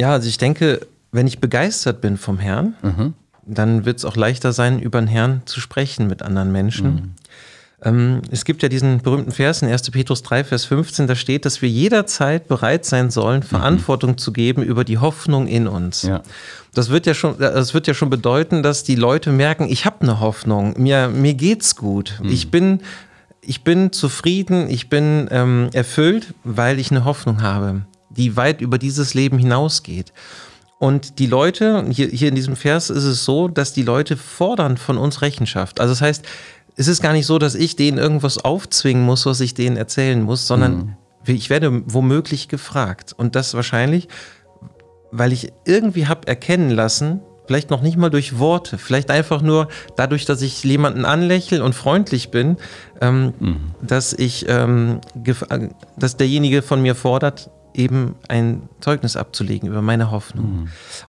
Ja, also ich denke, wenn ich begeistert bin vom Herrn, mhm. dann wird es auch leichter sein, über den Herrn zu sprechen mit anderen Menschen. Mhm. Ähm, es gibt ja diesen berühmten Vers in 1. Petrus 3, Vers 15, da steht, dass wir jederzeit bereit sein sollen, mhm. Verantwortung mhm. zu geben über die Hoffnung in uns. Ja. Das, wird ja schon, das wird ja schon bedeuten, dass die Leute merken, ich habe eine Hoffnung, mir, mir geht's gut, mhm. ich, bin, ich bin zufrieden, ich bin ähm, erfüllt, weil ich eine Hoffnung habe die weit über dieses Leben hinausgeht. Und die Leute, hier, hier in diesem Vers ist es so, dass die Leute fordern von uns Rechenschaft. Also das heißt, es ist gar nicht so, dass ich denen irgendwas aufzwingen muss, was ich denen erzählen muss, sondern mhm. ich werde womöglich gefragt. Und das wahrscheinlich, weil ich irgendwie habe erkennen lassen, vielleicht noch nicht mal durch Worte, vielleicht einfach nur dadurch, dass ich jemanden anlächle und freundlich bin, ähm, mhm. dass ich, ähm, dass derjenige von mir fordert, eben ein Zeugnis abzulegen über meine Hoffnung. Mhm.